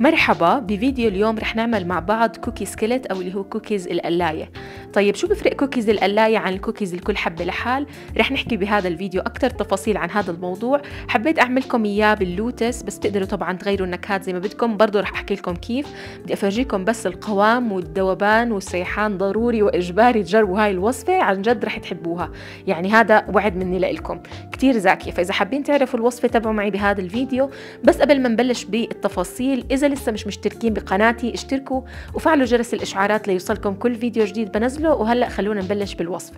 مرحبا بفيديو اليوم رح نعمل مع بعض كوكي سكيلت او اللي هو كوكيز القلايه طيب شو بفرق كوكيز القلايه عن الكوكيز الكل حبه لحال رح نحكي بهذا الفيديو اكثر تفاصيل عن هذا الموضوع حبيت اعملكم اياه باللوتس بس بتقدروا طبعا تغيروا النكهات زي ما بدكم برضه رح احكي لكم كيف بدي افرجيكم بس القوام والذوبان والسيحان ضروري واجباري تجربوا هاي الوصفه عن جد رح تحبوها يعني هذا وعد مني لكم كثير زاكيه فاذا حابين تعرفوا الوصفه تابعوا معي بهذا الفيديو بس قبل ما نبلش بالتفاصيل إذا لسه مش مشتركين بقناتي اشتركوا وفعلوا جرس الإشعارات ليوصلكم كل فيديو جديد بنزله وهلأ خلونا نبلش بالوصفة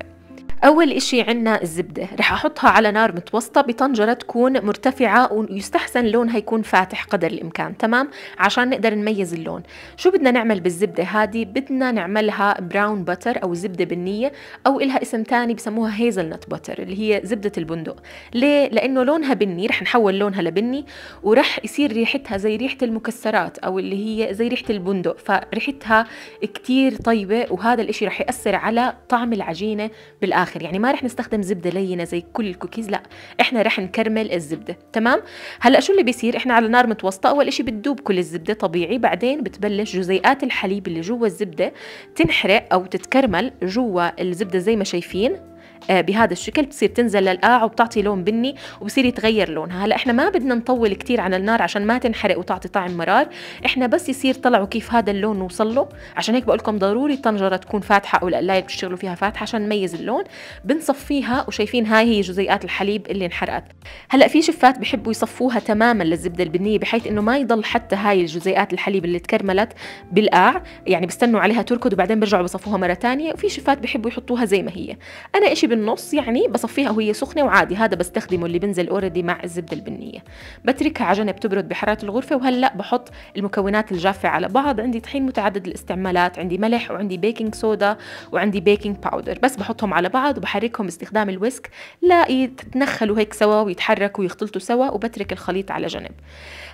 أول إشي عنا الزبدة رح أحطها على نار متوسطة بطنجرة تكون مرتفعة ويستحسن لونها يكون فاتح قدر الإمكان تمام عشان نقدر نميز اللون شو بدنا نعمل بالزبدة هذه بدنا نعملها براون بتر أو زبدة بنية أو إلها اسم تاني بسموها هيزل نت بتر اللي هي زبدة البندق ليه؟ لأنه لونها بني رح نحول لونها لبني ورح يصير ريحتها زي ريحة المكسرات أو اللي هي زي ريحة البندق فريحتها كتير طيبة وهذا الإشي رح يأثر على طعم العجينة بالآخر الاخر يعني ما رح نستخدم زبده لينه زي كل الكوكيز لا احنا رح نكرمل الزبده تمام هلا شو اللي بيصير احنا على نار متوسطه اول شيء بتذوب كل الزبده طبيعي بعدين بتبلش جزيئات الحليب اللي جوا الزبده تنحرق او تتكرمل جوا الزبده زي ما شايفين آه، بهذا الشكل بتصير تنزل للقاع وبتعطي لون بني وبصير يتغير لونها هلا احنا ما بدنا نطول كثير على النار عشان ما تنحرق وتعطي طعم مرار احنا بس يصير طلعوا كيف هذا اللون وصل له عشان هيك بقول لكم ضروري الطنجره تكون فاتحه او القلايه اللي بتشتغلوا فيها فاتحه عشان نميز اللون بنصفيها وشايفين هاي هي جزيئات الحليب اللي انحرقت هلا في شفات بحبوا يصفوها تماما للزبده البنيه بحيث انه ما يضل حتى هاي الجزيئات الحليب اللي تكرملت بالقاع يعني بستنوا عليها تركض وبعدين بيرجعوا بصفوها مره ثانيه وفي شفات بحبوا يحطوها زي ما هي انا إشي بالنص يعني بصفيها وهي سخنه وعادي هذا بستخدمه اللي بنزل اوريدي مع الزبده البنيه بتركها على جنب تبرد بحراره الغرفه وهلا بحط المكونات الجافه على بعض عندي طحين متعدد الاستعمالات عندي ملح وعندي بيكنج سودا وعندي بيكنج باودر بس بحطهم على بعض وبحركهم باستخدام الويسك لا يتنخلوا هيك سوا ويتحركوا ويختلطوا سوا وبترك الخليط على جنب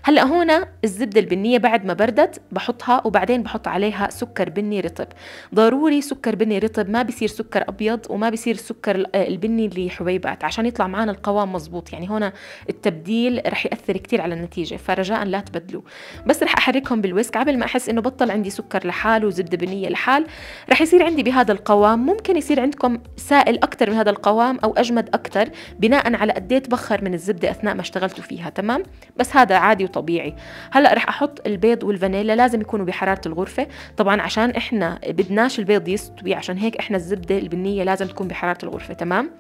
هلا هون الزبده البنيه بعد ما بردت بحطها وبعدين بحط عليها سكر بني رطب ضروري سكر بني رطب ما بصير سكر ابيض وما بصير سكر السكر آه، البني لحبيبات عشان يطلع معنا القوام مزبوط يعني هنا التبديل رح يأثر كتير على النتيجة فرجاء لا تبدلوا بس رح أحركهم بالويسك قبل ما أحس إنه بطل عندي سكر لحال وزبدة بنية لحال رح يصير عندي بهذا القوام ممكن يصير عندكم سائل أكتر من هذا القوام أو أجمد أكتر بناء على قد إيه تبخر من الزبدة أثناء ما اشتغلتوا فيها تمام بس هذا عادي وطبيعي هلا رح أحط البيض والفانيلا لازم يكونوا بحرارة الغرفة طبعا عشان إحنا بدناش البيض يستوي عشان هيك إحنا الزبدة البنية لازم تكون بحرارة الغرفة الغرفه تمام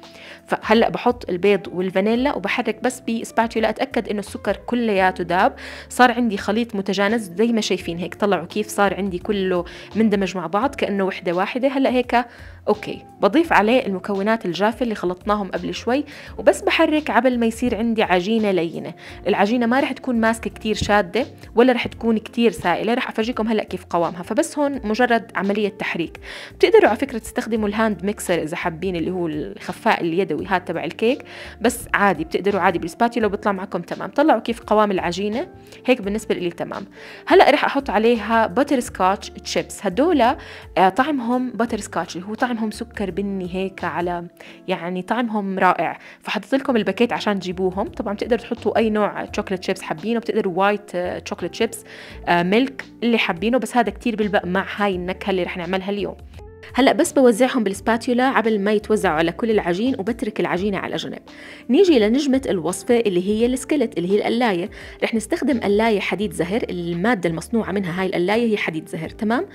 فهلا بحط البيض والفانيلا وبحرك بس بسباتولا اتاكد انه السكر كلياته داب صار عندي خليط متجانس زي ما شايفين هيك طلعوا كيف صار عندي كله مندمج مع بعض كانه وحده واحده هلا هيك اوكي بضيف عليه المكونات الجافه اللي خلطناهم قبل شوي وبس بحرك قبل ما يصير عندي عجينه لينه العجينه ما رح تكون ماسكه كتير شاده ولا رح تكون كتير سائله رح افرجيكم هلا كيف قوامها فبس هون مجرد عمليه تحريك بتقدروا على فكره تستخدموا الهاند ميكسر اذا حابين اللي هو هو الخفاء اليدوي هذا تبع الكيك بس عادي بتقدروا عادي بالسباتيولا بيطلع معكم تمام طلعوا كيف قوام العجينه هيك بالنسبه لي تمام هلا رح احط عليها بتر سكوتش تشيبس هدول آه، طعمهم بتر سكوتش اللي هو طعمهم سكر بني هيك على يعني طعمهم رائع فحطيت لكم الباكيت عشان تجيبوهم طبعا بتقدروا تحطوا اي نوع تشوكلت شيبس حابينه بتقدروا وايت تشوكلت شيبس ميلك اللي حابينه بس هذا كتير بيلبق مع هاي النكهه اللي رح نعملها اليوم هلا بس بوزعهم بالسباتيولا قبل ما يتوزعوا على كل العجين وبترك العجينه على جنب نيجي لنجمه الوصفه اللي هي السكلت اللي هي القلايه رح نستخدم قلايه حديد زهر الماده المصنوعه منها هاي القلايه هي حديد زهر تمام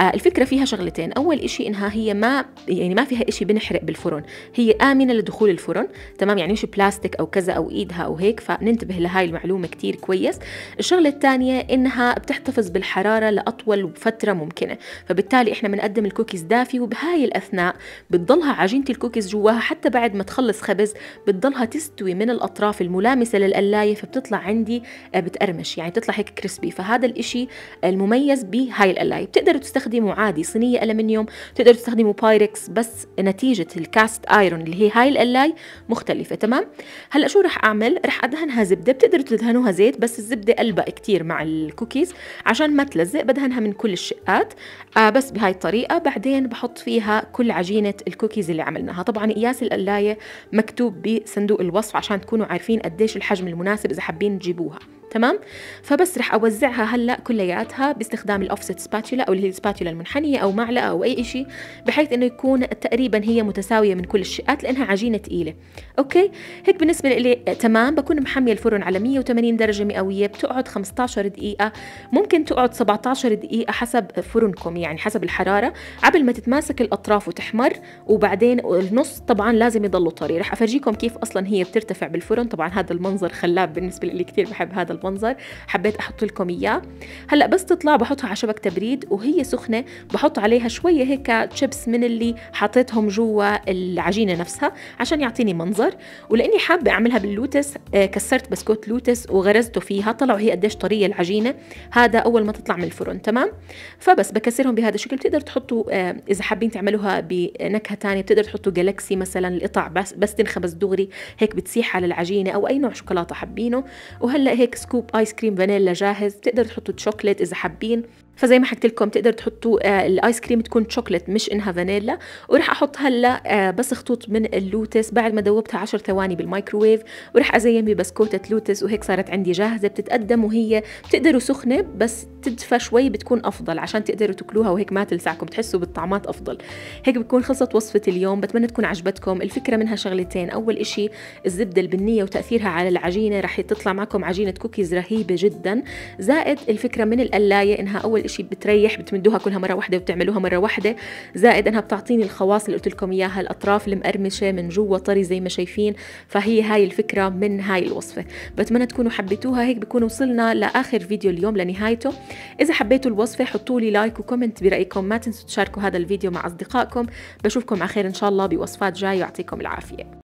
آه الفكره فيها شغلتين اول شيء انها هي ما يعني ما فيها شيء بنحرق بالفرن هي امنه لدخول الفرن تمام يعني مش بلاستيك او كذا او ايدها او هيك فننتبه لهاي المعلومه كتير كويس الشغله الثانيه انها بتحتفظ بالحراره لاطول فتره ممكنه فبالتالي احنا بنقدم الكوكيز دائما دافي وبهاي الاثناء بتضلها عجينه الكوكيز جواها حتى بعد ما تخلص خبز بتضلها تستوي من الاطراف الملامسه للقلايه فبتطلع عندي آه، بتقرمش يعني بتطلع هيك كريسبي فهذا الإشي المميز بهاي القلايه بتقدروا تستخدموا عادي صينيه المنيوم بتقدروا تستخدموا بايركس بس نتيجه الكاست ايرون اللي هي هاي القلايه مختلفه تمام هلا شو رح اعمل رح ادهنها زبده بتقدروا تدهنوها زيت بس الزبده قلبق كتير مع الكوكيز عشان ما تلزق بدهنها من كل الشقات آه بس بهاي الطريقه بعدين بحط فيها كل عجينة الكوكيز اللي عملناها طبعا قياس القلاية مكتوب بصندوق الوصف عشان تكونوا عارفين قديش الحجم المناسب إذا حابين تجيبوها تمام فبس رح اوزعها هلا كلياتها باستخدام الاوفست سباتولا او اللي هي السباتولا المنحنيه او معلقه او اي شيء بحيث انه يكون تقريبا هي متساويه من كل الشقات لانها عجينه ثقيله اوكي هيك بالنسبه لي آه، تمام بكون محميه الفرن على 180 درجه مئويه بتقعد 15 دقيقه ممكن تقعد 17 دقيقه حسب فرنكم يعني حسب الحراره قبل ما تتماسك الاطراف وتحمر وبعدين النص طبعا لازم يضلوا طري رح افرجيكم كيف اصلا هي بترتفع بالفرن طبعا هذا المنظر خلاب بالنسبه لي كثير بحب هذا المنظر حبيت احط لكم اياه هلا بس تطلع بحطها على شبك تبريد وهي سخنه بحط عليها شويه هيك تشيبس من اللي حطيتهم جوا العجينه نفسها عشان يعطيني منظر ولاني حابه اعملها باللوتس آه، كسرت بسكوت لوتس وغرزته فيها طلعوا هي قديش طريه العجينه هذا اول ما تطلع من الفرن تمام فبس بكسرهم بهذا الشكل بتقدر تحطوا آه، اذا حابين تعملوها بنكهه ثانيه بتقدر تحطوا جالكسي مثلا القطع بس بس تنخبز دغري هيك بتسيح على العجينه او اي نوع شوكولاته حابينه وهلا هيك سكوب ايس كريم فانيلا جاهز بتقدروا تحطوا شوكليت اذا حابين فزي ما حكيت لكم تقدر تحطوا آه، الايس كريم تكون شوكليت مش انها فانيلا وراح احط هلا آه، بس خطوط من اللوتس بعد ما دوبتها 10 ثواني بالمايكروويف وراح ازين ببسكوتة لوتس وهيك صارت عندي جاهزه بتتقدم وهي بتقدروا سخنه بس تدفى شوي بتكون افضل عشان تقدروا تاكلوها وهيك ما تلسعكم تحسوا بالطعمات افضل هيك بتكون خلصت وصفه اليوم بتمنى تكون عجبتكم الفكره منها شغلتين اول إشي الزبده البنيه وتاثيرها على العجينه راح تطلع معكم عجينه كوكيز رهيبه جدا زائد الفكره من القلايه انها اول الإشي بتريح بتمدوها كلها مرة واحدة وبتعملوها مرة واحدة زائد أنها بتعطيني الخواص اللي قلت لكم إياها الأطراف المقرمشة من جوا طري زي ما شايفين فهي هاي الفكرة من هاي الوصفة بتمنى تكونوا حبيتوها هيك بكون وصلنا لآخر فيديو اليوم لنهايته إذا حبيتوا الوصفة حطوا لي لايك وكومنت برأيكم ما تنسوا تشاركوا هذا الفيديو مع أصدقائكم بشوفكم على خير إن شاء الله بوصفات جاية يعطيكم العافية